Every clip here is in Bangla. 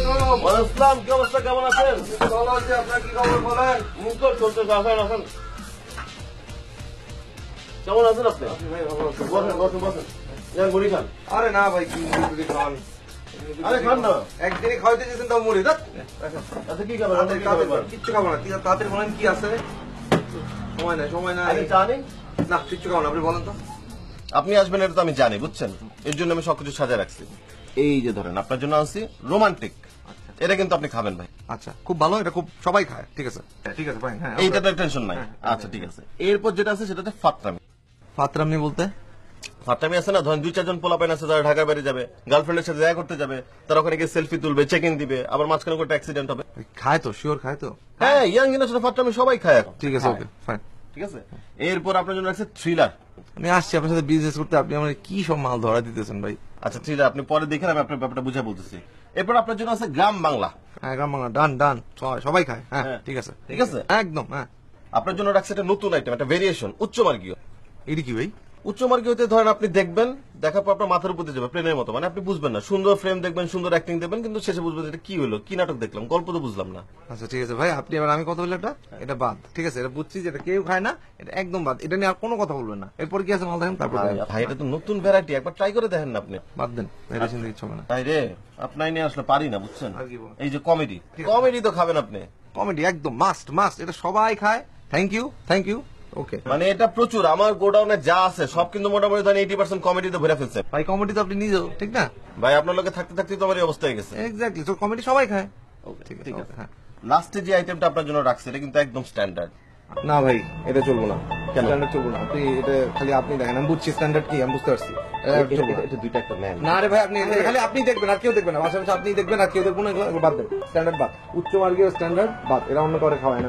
খাওয়াইতে গেছেন তাও আচ্ছা, কিচ্ছু খাবো না তাদের বলেন কি আছে সময় নাই সময় নাই না কিচ্ছু খাবো না আপনি বলেন তো আপনি আসবেন এটা তো আমি জানি বুঝছেন এর জন্য আমি সবকিছু সাজা রাখছি এই যে ধরেন আপনার জন্য আনছি রোমান্টিক আচ্ছা। এটা কিন্তু আপনি খাবেন ভাই আচ্ছা খুব ভালো এটা খুব সবাই খায় ঠিক আছে হ্যাঁ, ঠিক আছে ভাই হ্যাঁ এইটা তো টেনশন নাই হ্যাঁ, হ্যাঁ, আচ্ছা ঠিক আছে এরপর যেটা আছে সেটা হচ্ছে ফাতরামি ফাতরামি বলতে ফাতরামি আছে না ধরেন দুই চারজন পোলা পোলাপাইন আছে যারা ঢাকার বাইরে যাবে গার্লফ্রেন্ডের সাথে দেখা করতে যাবে তারা ওখানে গিয়ে সেলফি তুলবে চেক ইন দিবে আবার মাঝখানে কোনো অ্যাক্সিডেন্ট হবে খায় তো শিওর খায় তো হ্যাঁ ইয়াং জেনারেশন ফাতরামি সবাই খায় ঠিক আছে ওকে ফাইন ঠিক আছে এরপর আপনার জন্য আছে থ্রিলার আমি আসছি আপনার সাথে বিজনেস করতে আপনি আমার কি সব মাল ধরা দিতেছেন ভাই আচ্ছা থ্রিলার আপনি পরে দেখেন আমি আপনার ব্যাপারটা বুঝা বলতেছি এরপর আপনার জন্য আছে গ্রাম বাংলা হ্যাঁ গ্রাম বাংলা ডান ডান সবাই খায় হ্যাঁ, হ্যাঁ ঠিক আছে ঠিক আছে একদম হ্যাঁ আপনার জন্য রাখছে একটা নতুন আইটেম একটা ভেরিয়েশন উচ্চ মার্গীয় এটি কি ভাই হইতে ধরেন আপনি দেখবেন দেখার পর আপনার মাথার উপর যাবে প্লেনের মতো মানে আপনি বুঝবেন না সুন্দর ফ্রেম দেখবেন সুন্দর অ্যাক্টিং দেখবেন কিন্তু শেষে বুঝবেন এটা কি হলো কি নাটক দেখলাম গল্প তো বুঝলাম না আচ্ছা ঠিক আছে ভাই আপনি আমি কথা বললাম এটা হ্যাঁ। এটা বাদ ঠিক আছে এটা বুঝছি যে এটা কেউ খায় না এটা একদম বাদ এটা নিয়ে আর কোনো কথা বলবেন না এরপর কি আছে তারপর ভাই এটা তো নতুন ভ্যারাইটি একবার ট্রাই করে দেখেন না আপনি বাদ দেন না রে আপনাই নিয়ে আসলে পারি না বুঝছেন এই যে কমেডি কমেডি তো খাবেন আপনি কমেডি একদম মাস্ট মাস্ট এটা সবাই খায় thank you thank you okay মানে এটা প্রচুর আমার গোডাউনে যা আছে সব কিন্তু মোটামুটি ধরেন এইটি পার্সেন্ট ভরে ফেলছে ভাই কমেডি তো আপনি নিজেও ঠিক না ভাই আপনার লোকে থাকতে থাকতে তো আমার এই অবস্থা হয়ে গেছে এক্স্যাক্টলি তো কমেডি সবাই খায় ঠিক আছে হ্যাঁ লাস্টে যে আইটেমটা আপনার জন্য রাখছে এটা কিন্তু একদম স্ট্যান্ডার্ড না ভাই এটা চলবো না স্ট্যান্ডার্ড চলবো না আপনি এটা খালি আপনি দেখেন আমি বুঝছি স্ট্যান্ডার্ড কি আমি বুঝতে পারছি কেউ দেখবেন না দেখবেন আর কেউ দেখবেন বাদ স্ট্যান্ডার্ড স্ট্যান্ডার্ড বাদ করে না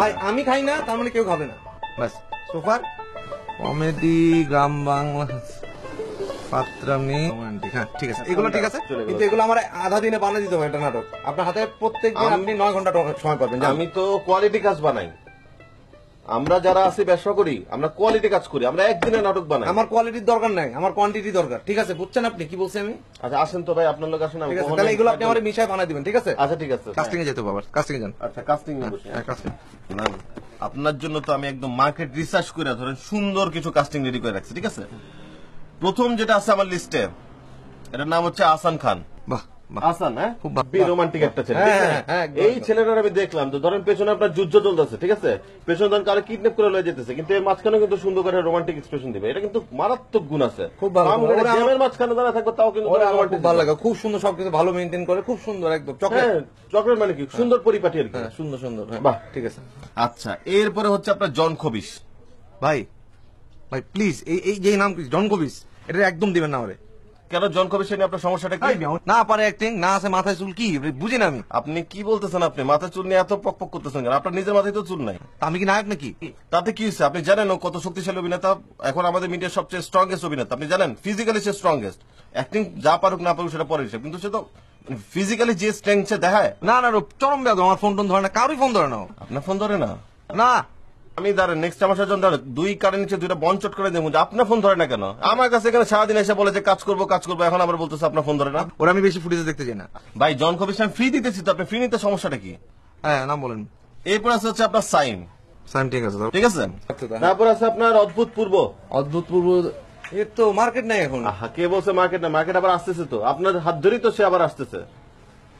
ভাই আমি খাই না তার মানে কেউ খাবে না সোফার কমেডি গ্রাম বাংলা হ্যাঁ, ঠিক আছে এগুলো ঠিক আছে কিন্তু এগুলো আমার আধা দিনে বানিয়ে দিতে হবে একটা নাটক আপনার হাতে প্রত্যেক দিন আপনি নয় ঘন্টা সময় পাবেন আমি তো কোয়ালিটি কাজ বানাই আমরা যারা আছি ব্যবসা করি আমরা কোয়ালিটি কাজ করি আমরা একদিনে নাটক বানাই আমার কোয়ালিটির দরকার নাই আমার কোয়ান্টিটি দরকার ঠিক আছে বুঝছেন আপনি কি বলছি আমি আচ্ছা আসেন তো ভাই আপনার লোক আসেন ঠিক আছে তাহলে এগুলো আপনি আমার মিশায় বানাই দিবেন ঠিক আছে আচ্ছা ঠিক আছে কাস্টিং এ যেতে বাবা কাস্টিং এ যান আচ্ছা কাস্টিং এ বসে হ্যাঁ কাস্টিং হ্যাঁ, না আপনার জন্য তো আমি একদম মার্কেট রিসার্চ করে ধরেন সুন্দর কিছু কাস্টিং রেডি করে রাখছি ঠিক আছে প্রথম যেটা আছে আমার লিস্টে এটার নাম হচ্ছে আসান খান বাহ রোমান্টিক হ্যাঁ? একটা ছেলে হ্যাঁ, হ্যাঁ, এই আমি দেখলাম পেছনে আপনার যুদ্ধ পেছনে করে যেতেছে কিন্তু সুন্দর করে রোমান্টিক গুণ আছে ভালো কিন্তু ভালো মেনটেন করে খুব সুন্দর একদম মানে কি সুন্দর সুন্দর সুন্দর ঠিক আছে আচ্ছা এরপরে হচ্ছে আপনার জন কবিস ভাই ভাই প্লিজ এই এই যে নাম জন কবিস এটা একদম দিবেন না আমার কেন জন কবির আপনার সমস্যাটা কি না পারে না আছে মাথায় চুল কি আমি আপনি কি বলতেছেন আপনি মাথায় চুল নিয়ে এত পক পক করতেছেন কেন আপনার নিজের মাথায় তো চুল নাই আমি কি নায়ক নাকি তাতে কি হচ্ছে আপনি জানেন কত শক্তিশালী অভিনেতা এখন আমাদের মিডিয়ার সবচেয়ে স্ট্রংগেস্ট অভিনেতা আপনি জানেন ফিজিক্যালি সে স্ট্রংগেস্ট অ্যাক্টিং যা পারুক না পারুক সেটা পরে হিসেবে কিন্তু সে তো ফিজিক্যালি মানে যে স্ট্রেংথ সে দেখায় না না চরম ব্যাগ আমার ফোন টোন ধরে না কারোই ফোন ধরে না আপনার ফোন ধরে না না আমি দাঁড়ান নেক্সট আমার সাথে দাঁড়া দুই কারের নিচে দুইটা বন চট করে দেবো আপনার ফোন ধরে না কেন আমার কাছে এখানে সারাদিন এসে বলে যে কাজ করবো কাজ করবো এখন আবার বলতেছে আপনার ফোন ধরে না ওরা আমি বেশি ফুটেজ দেখতে চাই না ভাই জন কবির আমি ফ্রি দিতেছি তো আপনি ফ্রি নিতে সমস্যাটা কি হ্যাঁ নাম বলেন এরপর আছে হচ্ছে আপনার সাইন সাইন ঠিক আছে ঠিক আছে আচ্ছা, তারপর আছে আপনার অদ্ভুত পূর্ব অদ্ভুত পূর্ব এর তো মার্কেট নাই এখন কে বলছে মার্কেট না মার্কেট আবার আসতেছে তো আপনার হাত ধরেই তো সে আবার আসতেছে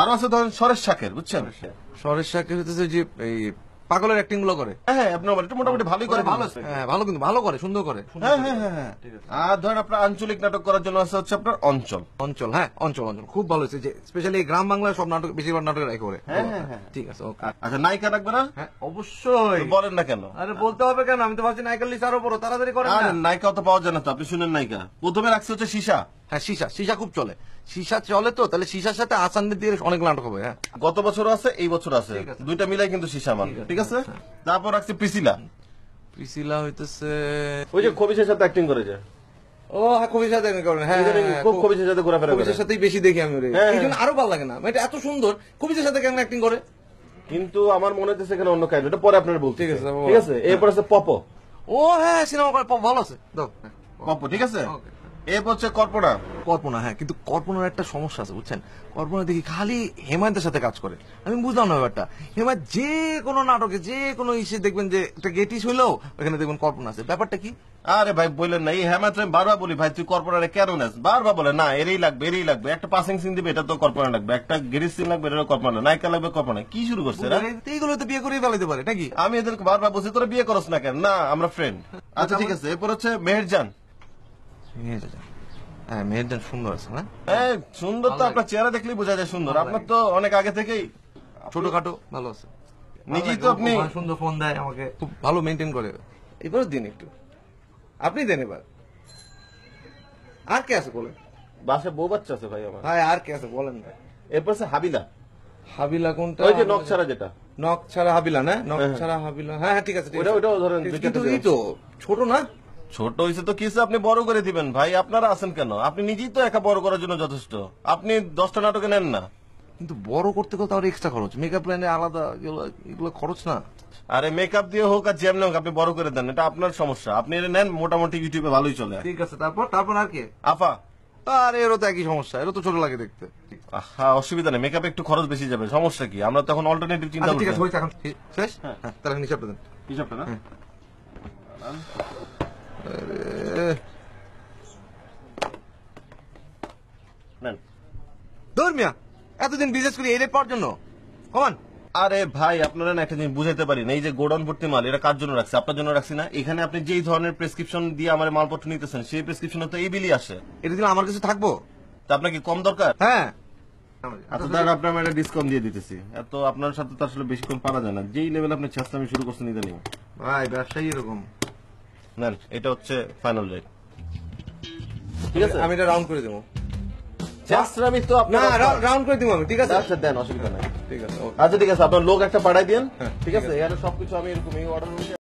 আরো আছে ধরেন সরেশ শাকের বুঝছেন সরেশ শাকের হচ্ছে যে এই পাগলের অ্যাক্টিং গুলো করে হ্যাঁ অ্যাবনর্মাল এটা মোটামুটি ভালোই করে হ্যাঁ, ভালো হ্যাঁ ভালো কিন্তু ভালো করে সুন্দর করে হ্যাঁ হ্যাঁ হ্যাঁ, হ্যাঁ। আর ধরেন আপনার আঞ্চলিক নাটক করার জন্য আছে হচ্ছে আপনার অঞ্চল অঞ্চল হ্যাঁ অঞ্চল অঞ্চল খুব ভালো হয়েছে যে স্পেশালি গ্রাম বাংলার সব নাটক বেশিরভাগ নাটক রাখে করে হ্যাঁ হ্যাঁ ঠিক আছে ওকে আচ্ছা নায়িকা রাখবে না হ্যাঁ অবশ্যই বলেন না কেন আরে বলতে হবে কেন আমি তো ভাবছি নায়িকা লিস্ট আরো বড় তাড়াতাড়ি করেন না নায়িকা তো পাওয়া যায় না তো আপনি শুনেন নায়িকা প্রথমে রাখছে হচ্ছে সীসা হ্যাঁ সীসা সীসা খুব চলে সীসা চলে তো তাহলে সীসার সাথে আসানদের দিয়ে অনেক নাটক হবে হ্যাঁ গত বছর আছে এই বছর আছে দুইটা মিলাই কিন্তু সীসা মান ঠিক আছে তারপর আছে পিসিলা পিসিলা হইতেছে ওই যে কবিসের সাথে অ্যাক্টিং করে যায় ও হ্যাঁ কবির সাথে করেন হ্যাঁ, হ্যাঁ খুব কবির সাথে ঘোরাফেরা কবির সাথেই বেশি দেখি আমি হ্যাঁ, হ্যাঁ। এই জন্য আরো ভালো লাগে না এটা এত সুন্দর কবির সাথে কেন অ্যাক্টিং করে কিন্তু আমার মনে হচ্ছে এখানে অন্য কাহিনী এটা পরে আপনার বলতে ঠিক আছে ঠিক আছে এরপর আছে পপ ও হ্যাঁ সিনেমা করে পপ ভালো আছে দেখ পপ ঠিক আছে এরপর হচ্ছে কল্পনা কল্পনা হ্যাঁ কিন্তু কল্পনার একটা সমস্যা আছে বুঝছেন কল্পনা দেখি খালি হেমায়তের সাথে কাজ করে আমি বুঝলাম না ব্যাপারটা হেমায়ত যে কোনো নাটকে যে কোনো ইসে দেখবেন যে একটা গেটিস দেখবেন কল্পনা আছে ব্যাপারটা কি আরে ভাই বললেন না এই আমি বারবার বলি ভাই তুই কর্পোনারে কেন নাস বারবার বলে না এরই লাগবে এরই লাগবে একটা পাসিং সিন দিবে এটা তো কল্পনা লাগবে একটা গেটিস সিন লাগবে এটা কল্পনা নায়িকা লাগবে কল্পনা কি শুরু করছে এইগুলো তো বিয়ে করেই ফেলাইতে পারে নাকি আমি এদেরকে বারবার বলছি তোরা বিয়ে করছ না কেন না আমরা ফ্রেন্ড আচ্ছা, আচ্ছা ঠিক আছে এরপর হচ্ছে মেহেরজান হ্যাঁ, মেয়েদের সুন্দর আছে না সুন্দর তো আপনার চেহারা দেখলেই বোঝা যায় সুন্দর আপনার তো অনেক আগে থেকেই ছোটখাটো ভালো আছে নিজেই তো আপনি সুন্দর ফোন দেয় আমাকে খুব ভালো মেনটেন করে এবার দিন একটু আপনি দেন এবার আর কে আছে বলেন বাসে বউ বাচ্চা আছে ভাই আমার ভাই আর কে আছে বলেন না এরপর আছে হাবিলা হাবিলা কোনটা ওই যে নখ ছাড়া যেটা নখ ছাড়া হাবিলা না নখ হ্যাঁ, হ্যাঁ। ছাড়া হাবিলা হ্যাঁ ঠিক আছে ওটা ওটাও ধরেন কিন্তু এই তো ছোট না ছোট হয়েছে তো কিছু আপনি বড় করে দিবেন ভাই আপনারা আছেন কেন আপনি নিজেই তো একা বড় করার জন্য যথেষ্ট আপনি দশটা নাটকে নেন না কিন্তু বড় করতে করতে তাহলে এক্সট্রা খরচ মেকআপ লাইনে আলাদা এগুলো খরচ না আরে মেকআপ দিয়ে হোক আর জ্যাম হোক আপনি বড় করে দেন এটা আপনার সমস্যা আপনি এটা নেন মোটামুটি ইউটিউবে ভালোই চলে ঠিক আছে তারপর তারপর আর কে আফা আরে এরও তো একই সমস্যা এরও তো ছোট লাগে দেখতে হ্যাঁ অসুবিধা নেই মেকআপ একটু খরচ বেশি যাবে সমস্যা কি আমরা তখন অল্টারনেটিভ চিন্তা আচ্ছা, করছি ঠিক আছে এখন শেষ হ্যাঁ তাহলে হিসাবটা দেন হিসাবটা না হ্যাঁ। মিয়া এতদিন বিজনেস করি এই রেট পাওয়ার জন্য কমান আরে ভাই আপনারা না একটা জিনিস বুঝাইতে পারি না এই যে গোডাউন ভর্তি মাল এটা কার জন্য রাখছি আপনার জন্য রাখছি না এখানে আপনি যেই ধরনের প্রেসক্রিপশন দিয়ে আমার মালপত্র নিতেছেন সেই প্রেসক্রিপশন তো এই বিলই আসে এটা দিলে আমার কিছু থাকবো তা আপনার কি কম দরকার হ্যাঁ আচ্ছা, আপনার একটা দিয়ে এত আপনার সাথে তো আসলে যায় না যেই লেভেল আমি শুরু এটা হচ্ছে ফাইনাল ঠিক আছে আমি এটা রাউন্ড করে দেবো আমি তো করে দিব আমি ঠিক আছে আচ্ছা, দেন অসুবিধা ঠিক আছে আচ্ছা ঠিক আছে আপনার লোক একটা পাঠাই দিন হ্যাঁ, ঠিক আছে এখানে সবকিছু আমি এরকম এই অর্ডার